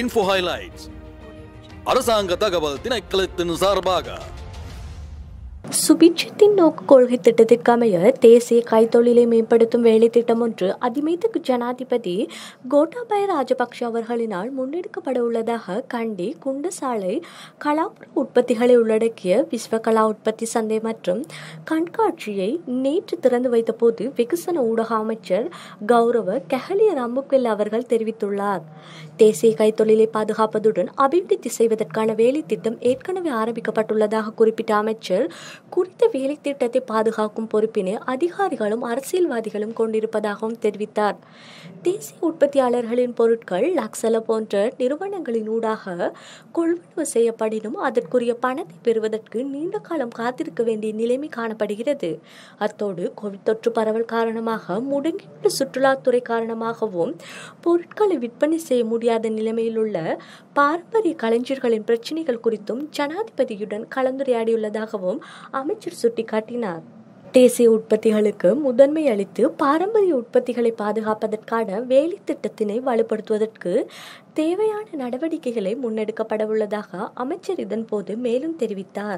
ಇನ್ಫೋಹೈಲೈಟ್ಸ್ ಅರಸಾಂಗ ತಗಬಲತ್ತಿನ ಎಕ್ಕಲತ್ತಿನ sir ಭಾಗ சுபிட்சத்தின் நோக்கு கொள்கை திட்டத்திற்கமைய தேசிய கைத்தொழிலை மேம்படுத்தும் வேலை திட்டம் ஒன்று அதிமைத்துக்கு ஜனாதிபதி கோட்டாபய ராஜபக்ஷ அவர்களினால் முன்னெடுக்கப்பட உள்ளதாக கண்டி குண்டுசாலை கலாபுர உற்பத்திகளை உள்ளடக்கிய விஸ்வ கலா உற்பத்தி சந்தை மற்றும் கண்காட்சியை நேற்று திறந்து வைத்தபோது வெகுசன ஊடக அமைச்சர் கௌரவ கெஹலிய ரம்புக்கில் அவர்கள் தெரிவித்துள்ளார் தேசிய கைத்தொழிலை பாதுகாப்பதுடன் அபிவிருத்தி செய்வதற்கான வேலை திட்டம் ஏற்கனவே ஆரம்பிக்கப்பட்டுள்ளதாக குறிப்பிட்ட அமைச்சர் குறித்த வேலை திட்டத்தை பாதுகாக்கும் பொறுப்பினை அதிகாரிகளும் அரசியல்வாதிகளும் கொண்டிருப்பதாகவும் தெரிவித்தார் தேசிய உற்பத்தியாளர்களின் பொருட்கள் லக்ஸல போன்ற நிறுவனங்களின் ஊடாக கொள்முதல் செய்யப்படினும் அதற்குரிய பணத்தை பெறுவதற்கு நீண்ட காலம் காத்திருக்க வேண்டிய நிலைமை காணப்படுகிறது அத்தோடு கோவிட் தொற்று பரவல் காரணமாக முடங்கியுள்ள சுற்றுலாத்துறை காரணமாகவும் பொருட்களை விற்பனை செய்ய முடியாத நிலைமையில் உள்ள பாரம்பரிய கலைஞர்களின் பிரச்சினைகள் குறித்தும் ஜனாதிபதியுடன் கலந்துரையாடியுள்ளதாகவும் அமைச்சர் சுட்டிக்காட்டினார் தேசிய உற்பத்திகளுக்கு முதன்மை அளித்து பாரம்பரிய உற்பத்திகளை பாதுகாப்பதற்கான வேலை திட்டத்தினை வலுப்படுத்துவதற்கு தேவையான நடவடிக்கைகளை முன்னெடுக்கப்பட உள்ளதாக அமைச்சர் இதன்போது மேலும் தெரிவித்தார்